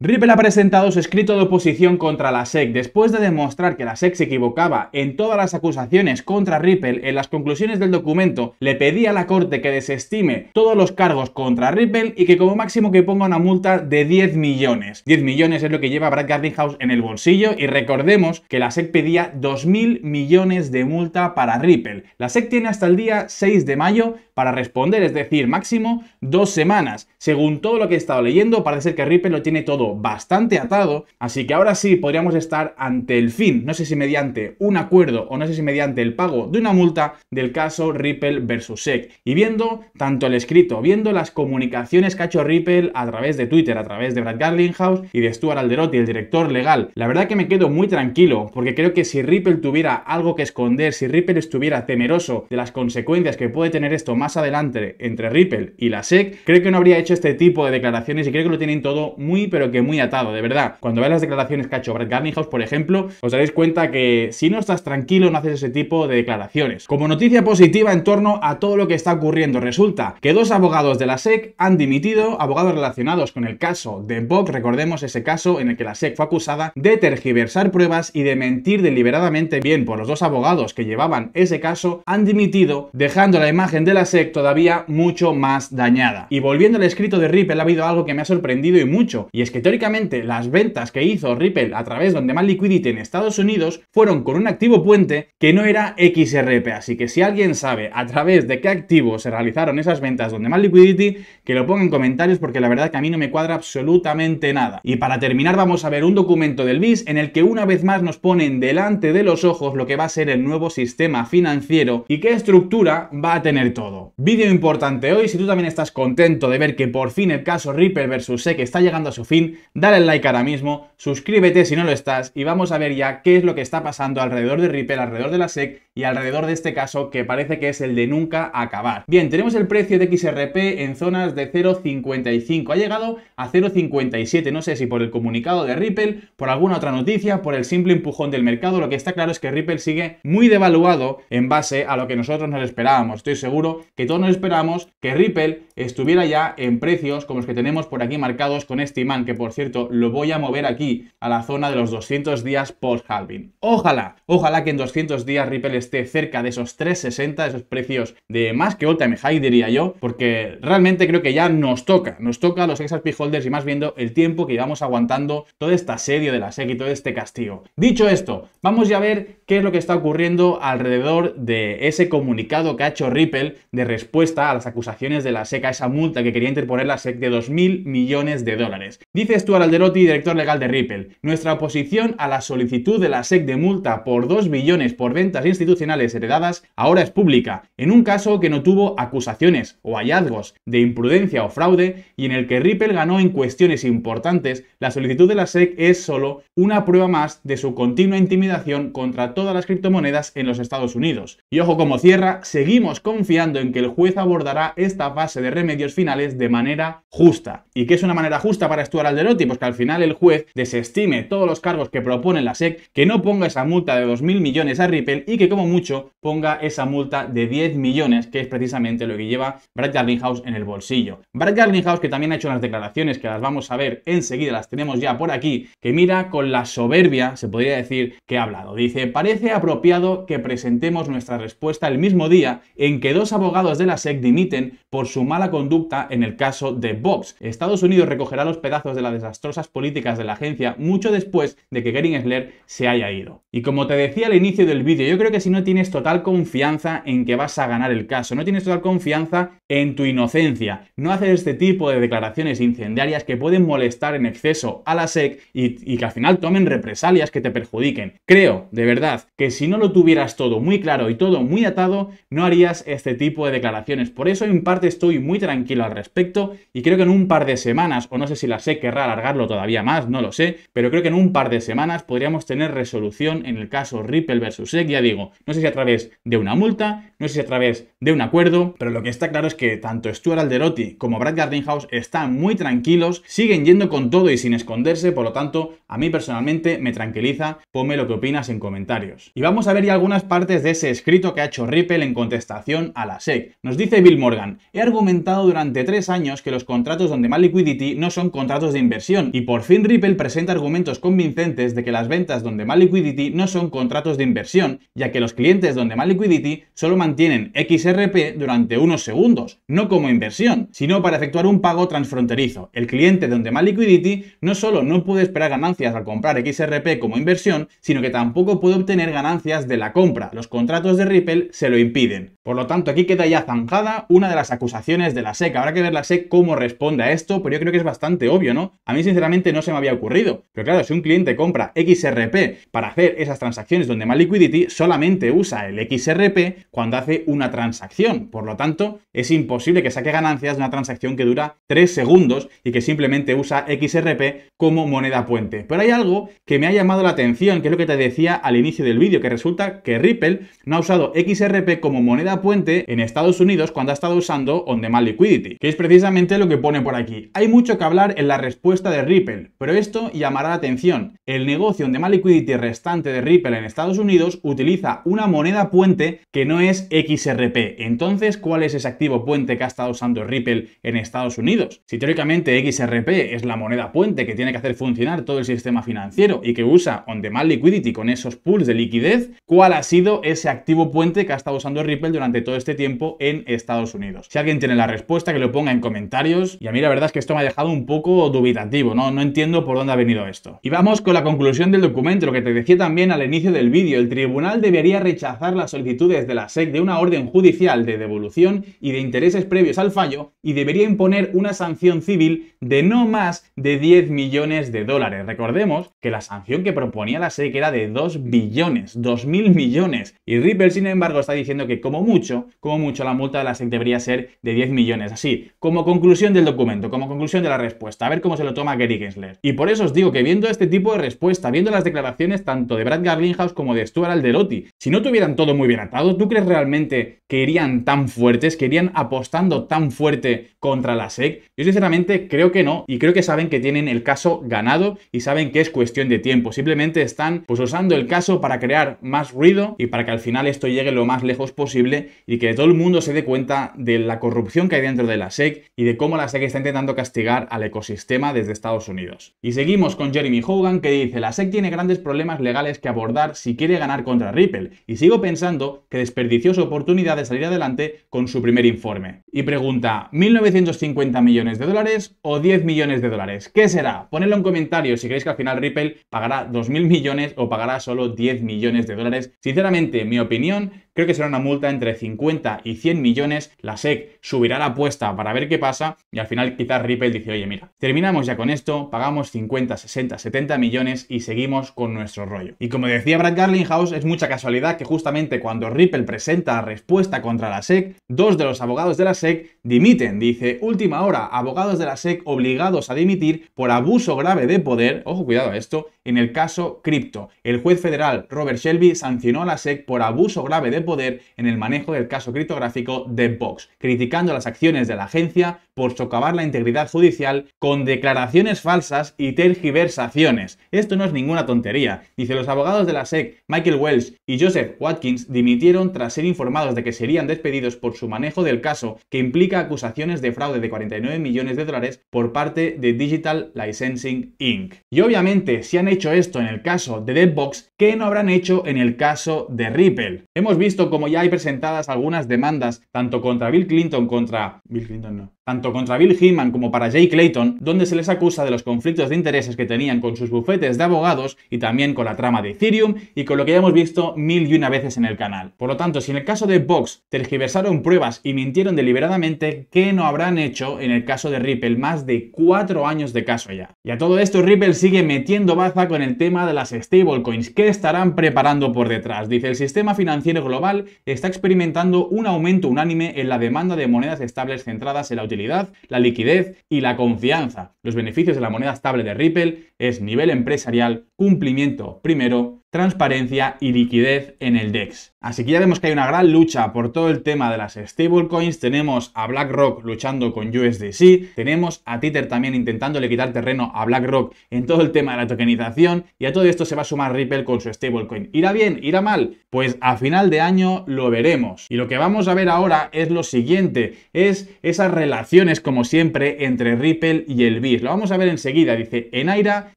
Ripple ha presentado su escrito de oposición contra la SEC después de demostrar que la SEC se equivocaba en todas las acusaciones contra Ripple. En las conclusiones del documento le pedía a la corte que desestime todos los cargos contra Ripple y que como máximo que ponga una multa de 10 millones. 10 millones es lo que lleva Brad Garlinghouse en el bolsillo y recordemos que la SEC pedía 2.000 millones de multa para Ripple. La SEC tiene hasta el día 6 de mayo para responder, es decir, máximo dos semanas. Según todo lo que he estado leyendo, parece ser que Ripple lo tiene todo bastante atado, así que ahora sí podríamos estar ante el fin, no sé si mediante un acuerdo o no sé si mediante el pago de una multa del caso Ripple versus SEC. Y viendo tanto el escrito, viendo las comunicaciones que ha hecho Ripple a través de Twitter, a través de Brad Garlinghouse y de Stuart Alderotti, el director legal, la verdad que me quedo muy tranquilo, porque creo que si Ripple tuviera algo que esconder, si Ripple estuviera temeroso de las consecuencias que puede tener esto más más adelante entre Ripple y la SEC, creo que no habría hecho este tipo de declaraciones y creo que lo tienen todo muy, pero que muy atado, de verdad. Cuando veas las declaraciones que ha hecho Brad Garninghouse, por ejemplo, os daréis cuenta que si no estás tranquilo, no haces ese tipo de declaraciones. Como noticia positiva en torno a todo lo que está ocurriendo, resulta que dos abogados de la SEC han dimitido, abogados relacionados con el caso de bob recordemos ese caso en el que la SEC fue acusada de tergiversar pruebas y de mentir deliberadamente bien por los dos abogados que llevaban ese caso, han dimitido, dejando la imagen de la SEC todavía mucho más dañada. Y volviendo al escrito de Ripple, ha habido algo que me ha sorprendido y mucho, y es que teóricamente las ventas que hizo Ripple a través de más Liquidity en Estados Unidos fueron con un activo puente que no era XRP, así que si alguien sabe a través de qué activo se realizaron esas ventas donde más Liquidity, que lo ponga en comentarios porque la verdad que a mí no me cuadra absolutamente nada. Y para terminar vamos a ver un documento del BIS en el que una vez más nos ponen delante de los ojos lo que va a ser el nuevo sistema financiero y qué estructura va a tener todo vídeo importante hoy. Si tú también estás contento de ver que por fin el caso Ripple vs SEC está llegando a su fin, dale like ahora mismo, suscríbete si no lo estás y vamos a ver ya qué es lo que está pasando alrededor de Ripple, alrededor de la SEC y alrededor de este caso que parece que es el de nunca acabar. Bien, tenemos el precio de XRP en zonas de 0.55. Ha llegado a 0.57, no sé si por el comunicado de Ripple, por alguna otra noticia, por el simple empujón del mercado. Lo que está claro es que Ripple sigue muy devaluado en base a lo que nosotros nos esperábamos. Estoy seguro que todos nos esperamos que Ripple estuviera ya en precios como los que tenemos por aquí marcados con este imán, que por cierto lo voy a mover aquí a la zona de los 200 días post-halving. Ojalá, ojalá que en 200 días Ripple esté cerca de esos 360, esos precios de más que all-time diría yo, porque realmente creo que ya nos toca, nos toca a los XRP holders y más viendo el tiempo que llevamos aguantando todo este asedio de la SEC y todo este castigo. Dicho esto, vamos ya a ver qué es lo que está ocurriendo alrededor de ese comunicado que ha hecho Ripple de respuesta a las acusaciones de la SEC a esa multa que quería interponer la SEC de 2.000 millones de dólares. Dice Stuart Alderotti, director legal de Ripple, nuestra oposición a la solicitud de la SEC de multa por 2 millones por ventas institucionales heredadas ahora es pública, en un caso que no tuvo acusaciones o hallazgos de imprudencia o fraude y en el que Ripple ganó en cuestiones importantes, la solicitud de la SEC es solo una prueba más de su continua intimidación contra todas las criptomonedas en los Estados Unidos. Y ojo como cierra, seguimos confiando en que el juez abordará esta fase de remedios finales de manera justa. ¿Y que es una manera justa para al Alderotti? Pues que al final el juez desestime todos los cargos que propone la SEC, que no ponga esa multa de 2.000 millones a Ripple y que como mucho ponga esa multa de 10 millones, que es precisamente lo que lleva Brad Garlinghouse en el bolsillo. Brad Garlinghouse que también ha hecho unas declaraciones que las vamos a ver enseguida, las tenemos ya por aquí, que mira con la soberbia, se podría decir, que ha hablado. Dice, parece apropiado que presentemos nuestra respuesta el mismo día en que dos abogados de la SEC dimiten por su mala conducta en el caso de Vox. Estados Unidos recogerá los pedazos de las desastrosas políticas de la agencia mucho después de que Gering Esler se haya ido. Y como te decía al inicio del vídeo, yo creo que si no tienes total confianza en que vas a ganar el caso, no tienes total confianza en tu inocencia, no haces este tipo de declaraciones incendiarias que pueden molestar en exceso a la SEC y, que al final tomen represalias que te perjudiquen. Creo, de verdad, que si no lo tuvieras todo muy claro y todo muy atado, no harías este tipo de declaraciones. Por eso en parte estoy muy tranquilo al respecto y creo que en un par de semanas, o no sé si la SEC querrá alargarlo todavía más, no lo sé, pero creo que en un par de semanas podríamos tener resolución en el caso Ripple versus SEC, ya digo, no sé si a través de una multa, no sé si a través de un acuerdo, pero lo que está claro es que tanto Stuart Alderotti como Brad Gardinghouse están muy tranquilos, siguen yendo con todo y sin esconderse, por lo tanto, a mí personalmente me tranquiliza, ponme lo que opinas en comentarios. Y vamos a ver ya algunas partes de ese escrito que ha hecho Ripple en contestación a la SEC. Nos dice Bill Morgan, he argumentado durante tres años que los contratos donde mal liquidity no son contratos de inversión, y por fin Ripple presenta argumentos convincentes de que las ventas donde mal liquidity no son contratos de inversión, ya que los clientes donde más liquidity solo mantienen XRP durante unos segundos, no como inversión, sino para efectuar un pago transfronterizo. El cliente donde más liquidity no solo no puede esperar ganancias al comprar XRP como inversión, sino que tampoco puede obtener ganancias de la compra. Los contratos de Ripple se lo impiden. Por lo tanto, aquí queda ya zanjada una de las acusaciones de la SEC. Habrá que ver la SEC cómo responde a esto, pero yo creo que es bastante obvio, ¿no? A mí sinceramente no se me había ocurrido. Pero claro, si un cliente compra XRP para hacer esas transacciones, donde liquidity solamente usa el XRP cuando hace una transacción. Por lo tanto, es imposible que saque ganancias de una transacción que dura 3 segundos y que simplemente usa XRP como moneda puente. Pero hay algo que me ha llamado la atención, que es lo que te decía al inicio del vídeo, que resulta que Ripple no ha usado XRP como moneda puente en Estados Unidos cuando ha estado usando On Demand Liquidity, que es precisamente lo que pone por aquí. Hay mucho que hablar en la respuesta de Ripple, pero esto llamará la atención. El negocio On Demand Liquidity restante de Ripple en Estados Unidos utiliza una moneda puente que no es XRP. Entonces, ¿cuál es ese activo puente que ha estado usando Ripple en Estados Unidos? Si teóricamente XRP es la moneda puente que tiene que hacer funcionar todo el sistema financiero y que usa on-demand liquidity con esos pools de liquidez, ¿cuál ha sido ese activo puente que ha estado usando Ripple durante todo este tiempo en Estados Unidos? Si alguien tiene la respuesta, que lo ponga en comentarios. Y a mí la verdad es que esto me ha dejado un poco dubitativo, ¿no? No entiendo por dónde ha venido esto. Y vamos con la conclusión del documento, lo que te decía también al inicio del vídeo, el tribunal debería rechazar las solicitudes de la SEC de una orden judicial de devolución y de intereses previos al fallo y debería imponer una sanción civil de no más de 10 millones de dólares. Recordemos que la sanción que proponía la SEC era de 2 billones, 2 mil millones. Y Ripple, sin embargo, está diciendo que como mucho, como mucho la multa de la SEC debería ser de 10 millones. Así, como conclusión del documento, como conclusión de la respuesta, a ver cómo se lo toma Gary Gensler. Y por eso os digo que viendo este tipo de respuesta, viendo las declaraciones tanto de Brad Garlinghouse como de Stuart Alderotti. Si no tuvieran todo muy bien atado, ¿tú crees realmente que irían tan fuertes, que irían apostando tan fuerte contra la SEC? Yo sinceramente creo que no, y creo que saben que tienen el caso ganado y saben que es cuestión de tiempo. Simplemente están pues usando el caso para crear más ruido y para que al final esto llegue lo más lejos posible y que todo el mundo se dé cuenta de la corrupción que hay dentro de la SEC y de cómo la SEC está intentando castigar al ecosistema desde Estados Unidos. Y seguimos con Jeremy Hogan que dice, la SEC tiene grandes problemas legales que abordar si quiere ganar contra Ripple, y sigo pensando que desperdició su oportunidad de salir adelante con su primer informe. Y pregunta, ¿1950 millones de dólares o 10 millones de dólares? ¿Qué será? Ponedlo en comentarios si creéis que al final Ripple pagará 2.000 millones o pagará solo 10 millones de dólares. Sinceramente, mi opinión creo que será una multa entre 50 y 100 millones, la SEC subirá la apuesta para ver qué pasa y al final quizás Ripple dice, oye mira, terminamos ya con esto, pagamos 50, 60, 70 millones y seguimos con nuestro rollo. Y como decía Brad Garlinghouse, es mucha casualidad que justamente cuando Ripple presenta la respuesta contra la SEC, dos de los abogados de la SEC dimiten, dice, última hora, abogados de la SEC obligados a dimitir por abuso grave de poder, ojo cuidado a esto, en el caso cripto. El juez federal Robert Shelby sancionó a la SEC por abuso grave de poder poder en el manejo del caso criptográfico de Box, criticando las acciones de la agencia por socavar la integridad judicial con declaraciones falsas y tergiversaciones. Esto no es ninguna tontería. Dice, los abogados de la SEC, Michael Wells y Joseph Watkins, dimitieron tras ser informados de que serían despedidos por su manejo del caso, que implica acusaciones de fraude de 49 millones de dólares por parte de Digital Licensing Inc. Y obviamente, si han hecho esto en el caso de Deadbox, ¿qué no habrán hecho en el caso de Ripple? Hemos visto como ya hay presentadas algunas demandas, tanto contra Bill Clinton, contra... Bill Clinton no tanto contra Bill Heeman como para Jay Clayton, donde se les acusa de los conflictos de intereses que tenían con sus bufetes de abogados y también con la trama de Ethereum y con lo que ya hemos visto mil y una veces en el canal. Por lo tanto, si en el caso de Vox tergiversaron pruebas y mintieron deliberadamente, ¿qué no habrán hecho en el caso de Ripple? Más de cuatro años de caso ya. Y a todo esto, Ripple sigue metiendo baza con el tema de las stablecoins. ¿Qué estarán preparando por detrás? Dice, el sistema financiero global está experimentando un aumento unánime en la demanda de monedas estables centradas en la la liquidez y la confianza. Los beneficios de la moneda estable de Ripple es nivel empresarial, cumplimiento primero transparencia y liquidez en el DEX. Así que ya vemos que hay una gran lucha por todo el tema de las stablecoins, tenemos a BlackRock luchando con USDC, tenemos a Tether también intentándole quitar terreno a BlackRock en todo el tema de la tokenización y a todo esto se va a sumar Ripple con su stablecoin. ¿Irá bien? ¿Irá mal? Pues a final de año lo veremos. Y lo que vamos a ver ahora es lo siguiente, es esas relaciones como siempre entre Ripple y el BIS. Lo vamos a ver enseguida, dice Enaira,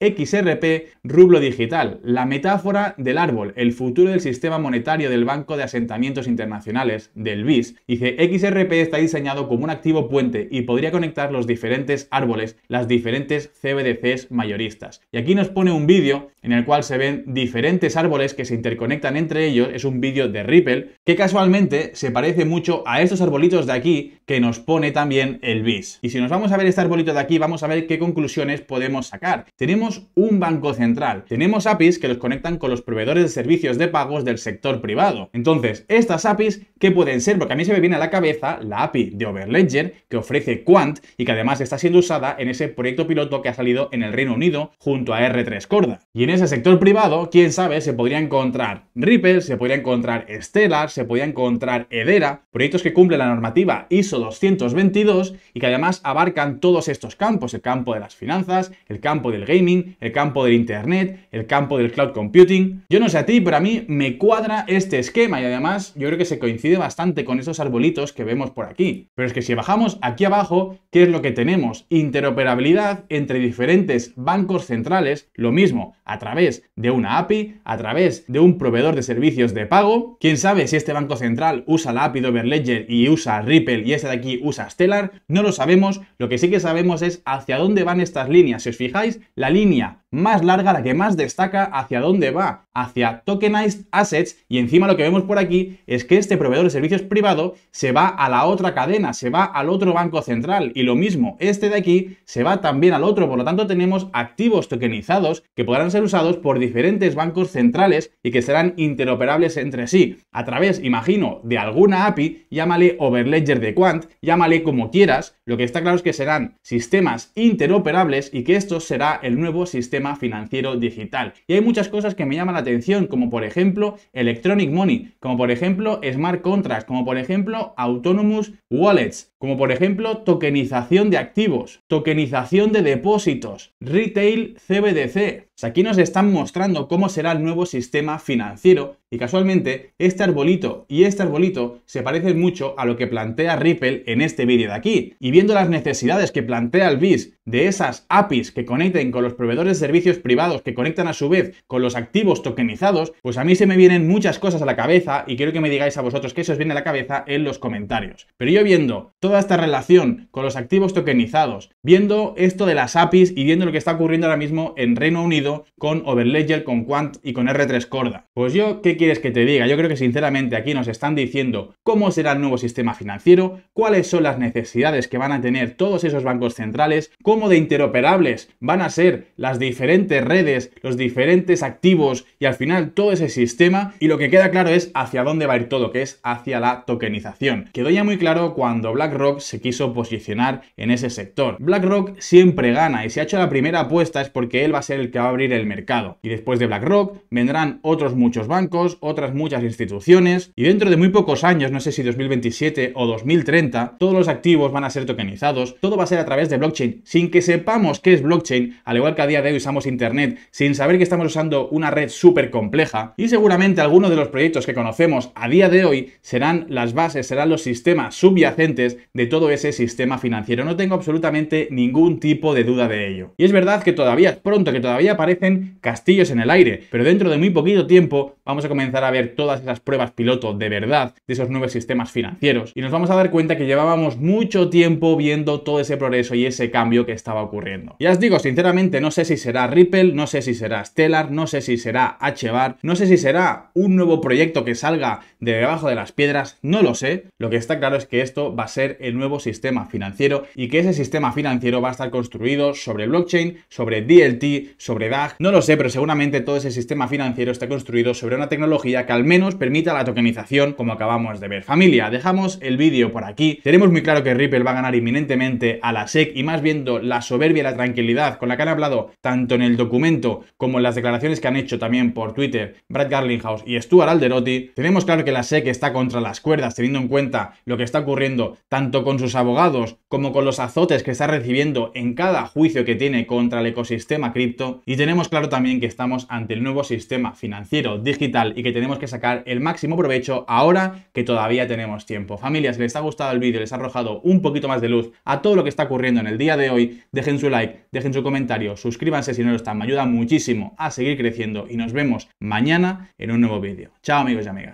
XRP, rublo digital. La metáfora del Árbol, el futuro del sistema monetario del Banco de Asentamientos Internacionales, del BIS, dice XRP está diseñado como un activo puente y podría conectar los diferentes árboles, las diferentes CBDCs mayoristas. Y aquí nos pone un vídeo en el cual se ven diferentes árboles que se interconectan entre ellos, es un vídeo de Ripple, que casualmente se parece mucho a estos arbolitos de aquí que nos pone también el BIS. Y si nos vamos a ver este arbolito de aquí, vamos a ver qué conclusiones podemos sacar. Tenemos un banco central, tenemos APIs que los conectan con los proveedores de servicios de pagos del sector privado. Entonces, estas APIs, ¿qué pueden ser? Porque a mí se me viene a la cabeza la API de Overledger que ofrece Quant y que además está siendo usada en ese proyecto piloto que ha salido en el Reino Unido junto a R3 Corda. Y en ese sector privado, quién sabe, se podría encontrar Ripple, se podría encontrar Stellar, se podría encontrar Edera, proyectos que cumplen la normativa ISO 222 y que además abarcan todos estos campos, el campo de las finanzas, el campo del gaming, el campo del Internet, el campo del cloud computing, yo no sé a ti, pero a mí me cuadra este esquema y además yo creo que se coincide bastante con esos arbolitos que vemos por aquí. Pero es que si bajamos aquí abajo, ¿qué es lo que tenemos? Interoperabilidad entre diferentes bancos centrales, lo mismo a través de una API, a través de un proveedor de servicios de pago. ¿Quién sabe si este banco central usa la API de Overledger y usa Ripple y este de aquí usa Stellar? No lo sabemos. Lo que sí que sabemos es hacia dónde van estas líneas. Si os fijáis, la línea más larga, la que más destaca hacia dónde va hacia tokenized assets y encima lo que vemos por aquí es que este proveedor de servicios privado se va a la otra cadena, se va al otro banco central y lo mismo, este de aquí se va también al otro, por lo tanto tenemos activos tokenizados que podrán ser usados por diferentes bancos centrales y que serán interoperables entre sí a través, imagino, de alguna API, llámale Overledger de Quant, llámale como quieras, lo que está claro es que serán sistemas interoperables y que esto será el nuevo sistema financiero digital. Y hay muchas cosas que me llaman la atención, como por ejemplo Electronic Money, como por ejemplo Smart Contracts, como por ejemplo Autonomous Wallets, como por ejemplo tokenización de activos, tokenización de depósitos, retail CBDC, aquí nos están mostrando cómo será el nuevo sistema financiero y casualmente este arbolito y este arbolito se parecen mucho a lo que plantea Ripple en este vídeo de aquí. Y viendo las necesidades que plantea el BIS de esas APIs que conecten con los proveedores de servicios privados que conectan a su vez con los activos tokenizados, pues a mí se me vienen muchas cosas a la cabeza y quiero que me digáis a vosotros qué se os viene a la cabeza en los comentarios. Pero yo viendo toda esta relación con los activos tokenizados, viendo esto de las APIs y viendo lo que está ocurriendo ahora mismo en Reino Unido, con Overledger, con Quant y con R3 Corda. Pues yo, ¿qué quieres que te diga? Yo creo que sinceramente aquí nos están diciendo cómo será el nuevo sistema financiero, cuáles son las necesidades que van a tener todos esos bancos centrales, cómo de interoperables van a ser las diferentes redes, los diferentes activos y al final todo ese sistema y lo que queda claro es hacia dónde va a ir todo, que es hacia la tokenización. Quedó ya muy claro cuando BlackRock se quiso posicionar en ese sector. BlackRock siempre gana y si ha hecho la primera apuesta es porque él va a ser el que va a abrir el mercado. Y después de BlackRock vendrán otros muchos bancos, otras muchas instituciones y dentro de muy pocos años, no sé si 2027 o 2030, todos los activos van a ser tokenizados, todo va a ser a través de blockchain, sin que sepamos qué es blockchain, al igual que a día de hoy usamos internet, sin saber que estamos usando una red súper compleja y seguramente algunos de los proyectos que conocemos a día de hoy serán las bases, serán los sistemas subyacentes de todo ese sistema financiero. No tengo absolutamente ningún tipo de duda de ello. Y es verdad que todavía pronto, que todavía parecen castillos en el aire, pero dentro de muy poquito tiempo vamos a comenzar a ver todas esas pruebas piloto de verdad de esos nuevos sistemas financieros y nos vamos a dar cuenta que llevábamos mucho tiempo viendo todo ese progreso y ese cambio que estaba ocurriendo. Ya os digo, sinceramente, no sé si será Ripple, no sé si será Stellar, no sé si será HBAR, no sé si será un nuevo proyecto que salga de debajo de las piedras, no lo sé. Lo que está claro es que esto va a ser el nuevo sistema financiero y que ese sistema financiero va a estar construido sobre blockchain, sobre DLT, sobre DAG, no lo sé, pero seguramente todo ese sistema financiero está construido sobre una tecnología que al menos permita la tokenización como acabamos de ver. Familia, dejamos el vídeo por aquí. Tenemos muy claro que Ripple va a ganar inminentemente a la SEC y más viendo la soberbia y la tranquilidad con la que han hablado tanto en el documento como en las declaraciones que han hecho también por Twitter Brad Garlinghouse y Stuart Alderotti, tenemos claro que la SEC está contra las cuerdas teniendo en cuenta lo que está ocurriendo tanto con sus abogados como con los azotes que está recibiendo en cada juicio que tiene contra el ecosistema cripto y tenemos claro también que estamos ante el nuevo sistema financiero digital y que tenemos que sacar el máximo provecho ahora que todavía tenemos tiempo. Familias, si les ha gustado el vídeo, les ha arrojado un poquito más de luz a todo lo que está ocurriendo en el día de hoy, dejen su like, dejen su comentario, suscríbanse si no lo están, me ayuda muchísimo a seguir creciendo y nos vemos mañana en un nuevo vídeo. Chao amigos y amigas.